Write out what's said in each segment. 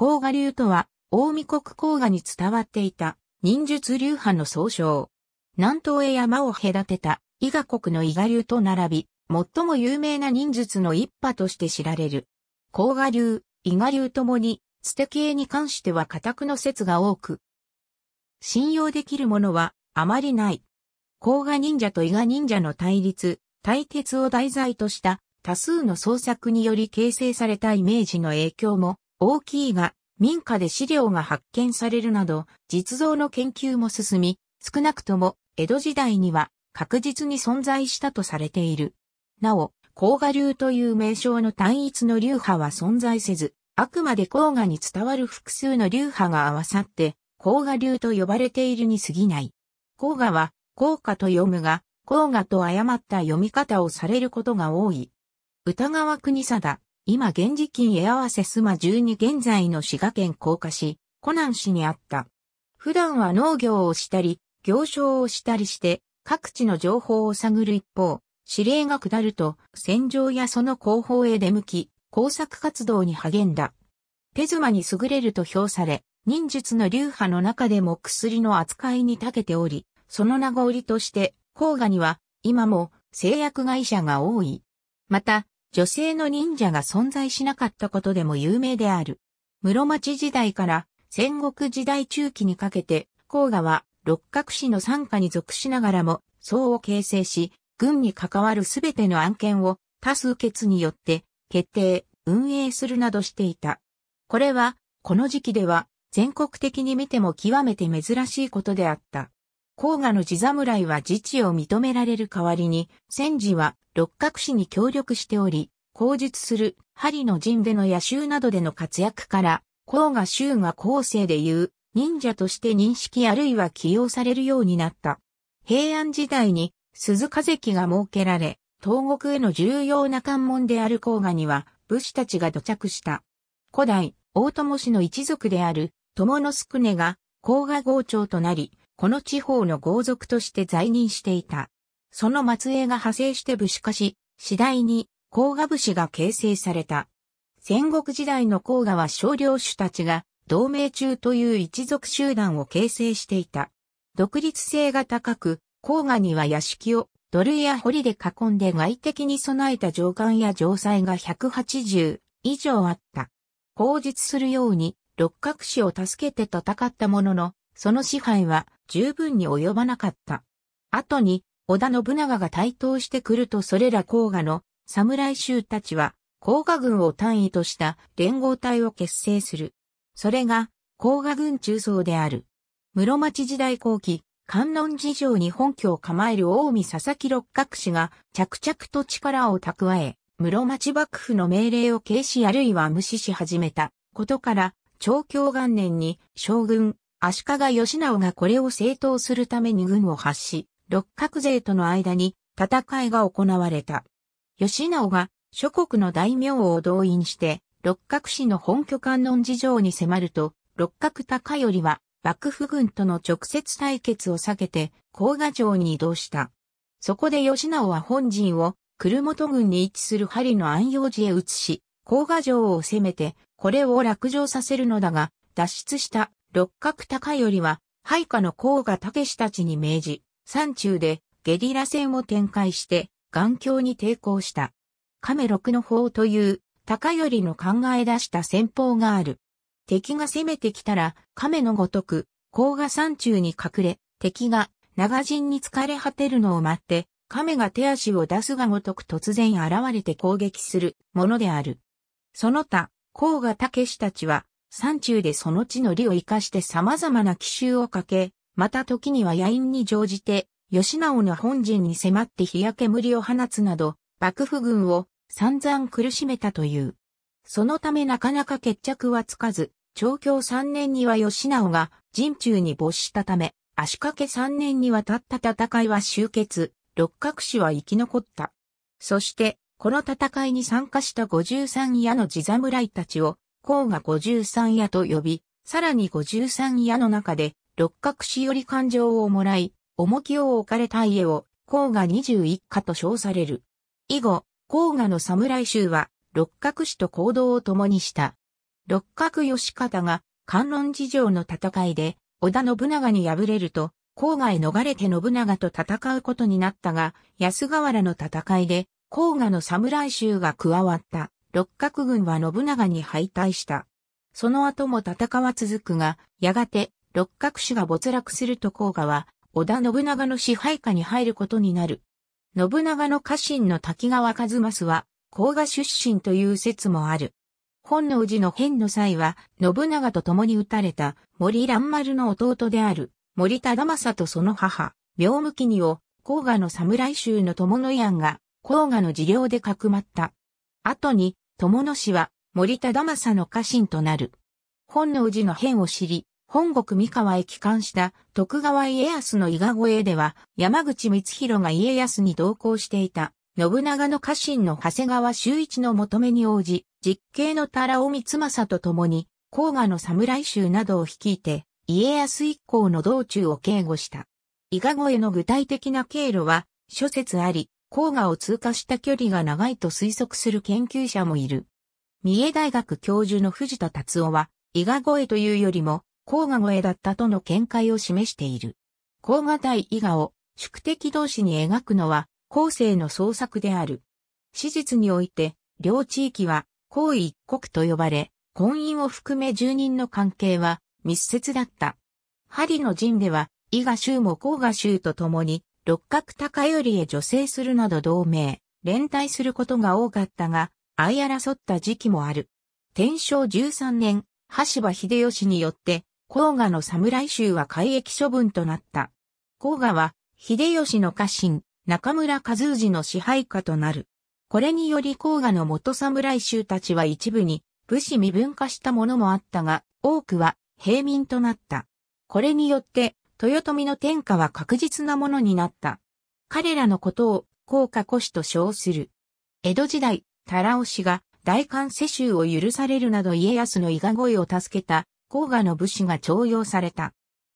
甲賀流とは、大見国甲賀に伝わっていた、忍術流派の総称。南東へ山を隔てた、伊賀国の伊賀流と並び、最も有名な忍術の一派として知られる。甲賀流、伊賀流ともに、捨て系に関しては家宅の説が多く、信用できるものはあまりない。甲賀忍者と伊賀忍者の対立、対決を題材とした多数の創作により形成されたイメージの影響も大きいが民家で資料が発見されるなど、実像の研究も進み、少なくとも江戸時代には確実に存在したとされている。なお、甲賀流という名称の単一の流派は存在せず、あくまで甲賀に伝わる複数の流派が合わさって、甲賀流と呼ばれているに過ぎない。甲賀は、甲賀と読むが、甲賀と誤った読み方をされることが多い。歌川国貞、今現時金絵合わせ須磨12現在の滋賀県甲賀市、湖南市にあった。普段は農業をしたり、行商をしたりして、各地の情報を探る一方、指令が下ると、戦場やその後方へ出向き、工作活動に励んだ。手妻に優れると評され、忍術の流派の中でも薬の扱いに長けており、その名残として、甲賀には、今も製薬会社が多い。また、女性の忍者が存在しなかったことでも有名である。室町時代から戦国時代中期にかけて、甲賀は六角氏の参加に属しながらも、層を形成し、軍に関わるすべての案件を多数決によって決定、運営するなどしていた。これは、この時期では全国的に見ても極めて珍しいことであった。甲賀の地侍は自治を認められる代わりに、戦時は六角氏に協力しており、口述する、針の陣での野衆などでの活躍から、甲賀衆が後世で言う、忍者として認識あるいは起用されるようになった。平安時代に、鈴風関が設けられ、東国への重要な関門である甲賀には、武士たちが土着した。古代、大友氏の一族である、友之助が、甲賀豪長となり、この地方の豪族として在任していた。その末裔が派生して武士化し、次第に甲賀武士が形成された。戦国時代の甲賀は少領主たちが同盟中という一族集団を形成していた。独立性が高く、甲賀には屋敷を土塁や堀で囲んで外敵に備えた上官や城塞が180以上あった。口述するように六角氏を助けて戦ったものの、その支配は十分に及ばなかった。後に、織田信長が台頭してくるとそれら甲賀の侍衆たちは、甲賀軍を単位とした連合体を結成する。それが、甲賀軍中層である。室町時代後期、観音寺城に本拠を構える近江佐々木六角氏が着々と力を蓄え、室町幕府の命令を軽視あるいは無視し始めたことから、長教元年に将軍足利義直がこれを正当するために軍を発し、六角勢との間に戦いが行われた。義直が諸国の大名を動員して、六角氏の本拠観音事情に迫ると、六角高頼は幕府軍との直接対決を避けて、甲賀城に移動した。そこで義直は本陣を、車本軍に位置する針の安養寺へ移し、甲賀城を攻めて、これを落城させるのだが、脱出した六角高頼は、配下の甲賀武士たちに命じ、山中でゲリラ戦を展開して、眼鏡に抵抗した。亀六の方という、高頼の考え出した戦法がある。敵が攻めてきたら、亀のごとく、甲賀山中に隠れ、敵が長陣に疲れ果てるのを待って、亀が手足を出すがごとく突然現れて攻撃するものである。その他、甲賀武士たちは、山中でその地の利を生かして様々な奇襲をかけ、また時には野因に乗じて、吉直の本陣に迫って日焼け無理を放つなど、幕府軍を散々苦しめたという。そのためなかなか決着はつかず、長教三年には吉直が陣中に没したため、足掛け三年にわたった戦いは終結、六角氏は生き残った。そして、この戦いに参加した五十三矢の地侍たちを項が十三夜と呼び、さらに五十三夜の中で、六角氏より感情をもらい、重きを置かれた家を、甲賀十一家と称される。以後、甲賀の侍衆は、六角氏と行動を共にした。六角義方が、観音事情の戦いで、織田信長に敗れると、甲賀へ逃れて信長と戦うことになったが、安河原の戦いで、甲賀の侍衆が加わった。六角軍は信長に敗退した。その後も戦は続くが、やがて六角氏が没落すると甲賀は、織田信長の支配下に入ることになる。信長の家臣の滝川一益は、甲賀出身という説もある。本能寺の変の際は、信長と共に撃たれた森蘭丸の弟である森忠政とその母、妙無記にを、甲賀の侍衆の友の庵が、甲賀の事業でかくまった。後に、友野氏は森田正の家臣となる。本能寺の変を知り、本国三河へ帰還した徳川家康の伊賀越えでは、山口光弘が家康に同行していた、信長の家臣の長谷川修一の求めに応じ、実刑の太郎光政と共に、甲賀の侍衆などを率いて、家康一行の道中を警護した。伊賀越えの具体的な経路は、諸説あり、黄河を通過した距離が長いと推測する研究者もいる。三重大学教授の藤田達夫は、伊賀越えというよりも、黄河越えだったとの見解を示している。黄河対伊賀を宿敵同士に描くのは、後世の創作である。史実において、両地域は、皇位一国と呼ばれ、婚姻を含め住人の関係は密接だった。針の陣では、伊賀州も甲賀州と共に、六角高頼へ助成するなど同盟、連帯することが多かったが、相争った時期もある。天正13年、橋場秀吉によって、甲賀の侍衆は改役処分となった。甲賀は、秀吉の家臣、中村和氏の支配下となる。これにより甲賀の元侍衆たちは一部に、武士身分化したものもあったが、多くは平民となった。これによって、豊臣の天下は確実なものになった。彼らのことを、高価古史と称する。江戸時代、太郎氏が大官世襲を許されるなど家康の伊賀越えを助けた、甲賀の武士が徴用された。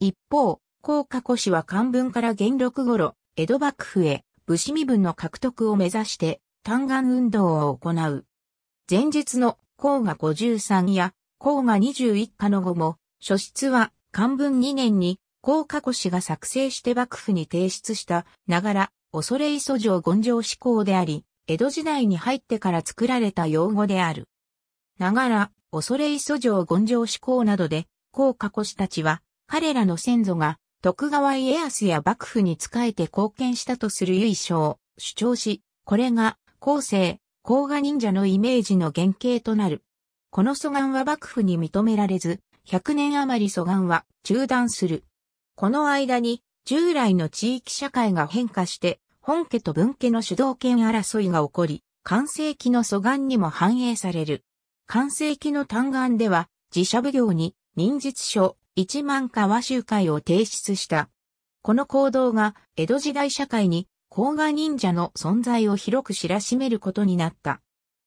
一方、甲賀古史は漢文から元禄頃、江戸幕府へ武士身分の獲得を目指して、単眼運動を行う。前日の甲賀53や甲賀21課の後も、初出は漢文2年に高加古氏が作成して幕府に提出したながら、恐れ磯城権上志向であり、江戸時代に入ってから作られた用語である。ながら、恐れ磯城権上志向などで、高加古氏たちは、彼らの先祖が、徳川家康や幕府に仕えて貢献したとする由緒を主張し、これが、後世、甲賀忍者のイメージの原型となる。この素願は幕府に認められず、100年余り素願は中断する。この間に従来の地域社会が変化して本家と分家の主導権争いが起こり、完成期の素願にも反映される。完成期の単願では自社奉行に忍術書1万和集会を提出した。この行動が江戸時代社会に甲賀忍者の存在を広く知らしめることになった。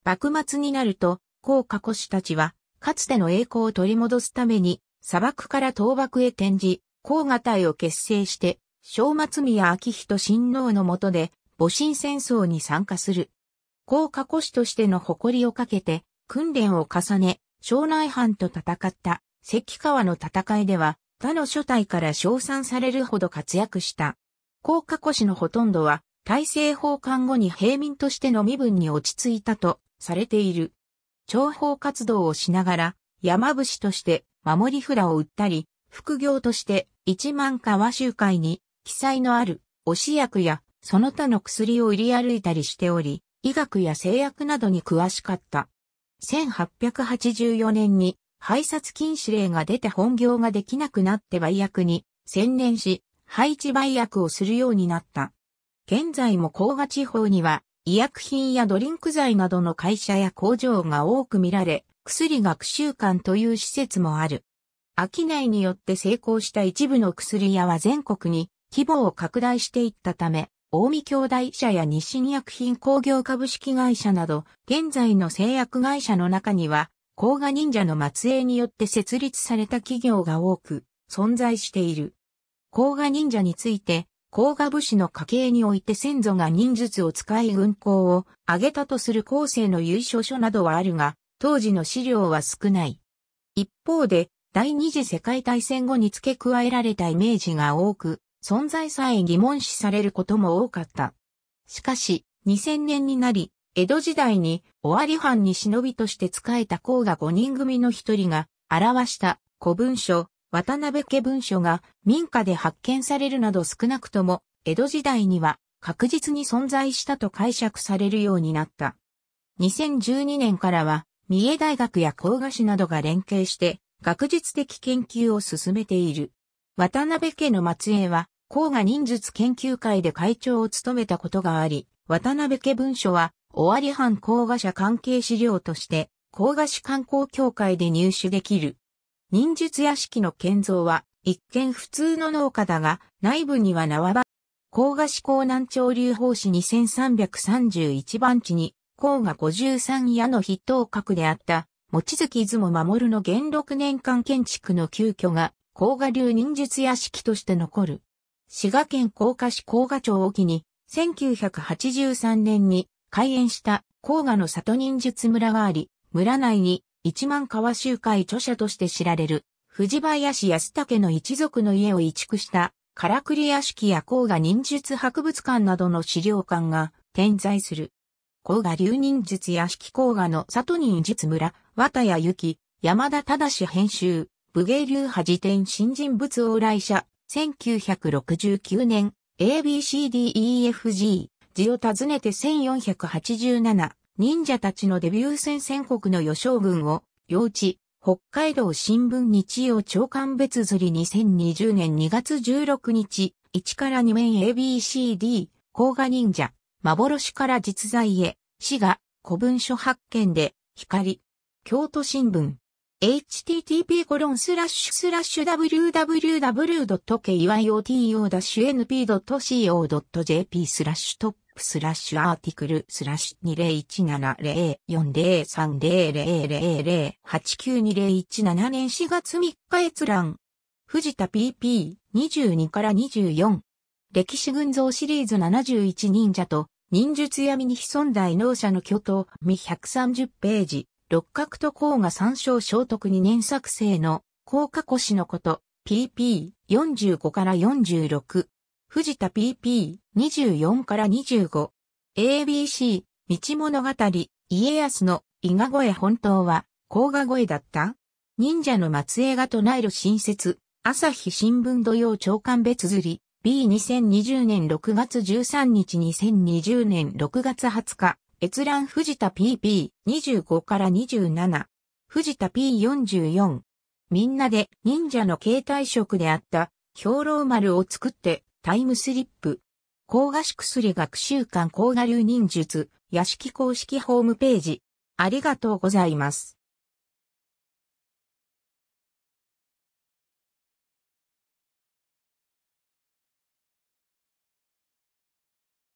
幕末になると、甲賀古士たちは、かつての栄光を取り戻すために、砂漠から倒幕へ転じ、甲賀隊を結成して、正松宮昭仁親王の下で、戊辰戦争に参加する。甲賀古士としての誇りをかけて、訓練を重ね、庄内藩と戦った関川の戦いでは、他の諸隊から称賛されるほど活躍した。甲賀古士のほとんどは、大政奉還後に平民としての身分に落ち着いたとされている。諜報活動をしながら、山伏として守り札を売ったり、副業として一万川集会に記載のある推し薬やその他の薬を売り歩いたりしており、医学や製薬などに詳しかった。1884年に配殺禁止令が出て本業ができなくなって売薬に専念し、配置売薬をするようになった。現在も甲賀地方には医薬品やドリンク剤などの会社や工場が多く見られ、薬学習館という施設もある。商いによって成功した一部の薬屋は全国に規模を拡大していったため、大見兄弟社や日清薬品工業株式会社など、現在の製薬会社の中には、甲賀忍者の末裔によって設立された企業が多く存在している。甲賀忍者について、甲賀武士の家系において先祖が忍術を使い軍港を挙げたとする後世の優勝書などはあるが、当時の資料は少ない。一方で、第二次世界大戦後に付け加えられたイメージが多く、存在さえ疑問視されることも多かった。しかし、2000年になり、江戸時代に尾張藩に忍びとして仕えた甲賀5人組の一人が表した古文書、渡辺家文書が民家で発見されるなど少なくとも江戸時代には確実に存在したと解釈されるようになった。2012年からは三重大学や甲賀市などが連携して学術的研究を進めている。渡辺家の末裔は、甲賀忍術研究会で会長を務めたことがあり、渡辺家文書は、尾張藩甲賀社関係資料として、甲賀市観光協会で入手できる。忍術屋敷の建造は、一見普通の農家だが、内部には縄場、甲賀市港南町流法市2331番地に、甲賀53屋の筆頭閣であった、餅月出雲守の元禄年間建築の旧居が、甲賀流忍術屋敷として残る。滋賀県甲賀市甲賀町沖に、1983年に開園した甲賀の里忍術村があり、村内に一万川集会著者として知られる、藤林康武の一族の家を移築したカラクリ屋敷や甲賀忍術博物館などの資料館が点在する。甲賀流人術屋敷甲賀の里人術村、綿谷幸、山田正編集、武芸流派辞典新人物往来者、1969年、ABCDEFG、字を訪ねて1487、忍者たちのデビュー戦宣告の予想軍を、幼稚、北海道新聞日曜長官別釣り2020年2月16日、1から2面 ABCD、甲賀忍者。幻から実在へ、死が、古文書発見で、光、京都新聞、http コロンスラッシュスラッシュ www.kyoto-np.co.jp スラッシュトップスラッシュアーティクルスラッシュ201704030000892017年4月3日閲覧藤田 PP22 から24歴史群像シリーズ71忍者と忍術闇に潜んだ異能者の巨頭、未130ページ、六角と甲が参照聖徳二年作成の、甲賀古史のこと、PP45 から46、藤田 PP24 から25、ABC、道物語、家康の伊賀越本当は、甲賀越だった忍者の末裔が唱える新説、朝日新聞土曜長官別釣り、B2020 年6月13日2020年6月20日、閲覧藤田 PP25 から27、藤田 P44。みんなで忍者の携帯色であった兵糧丸を作ってタイムスリップ。高賀子薬学習館高賀流忍術、屋敷公式ホームページ。ありがとうございます。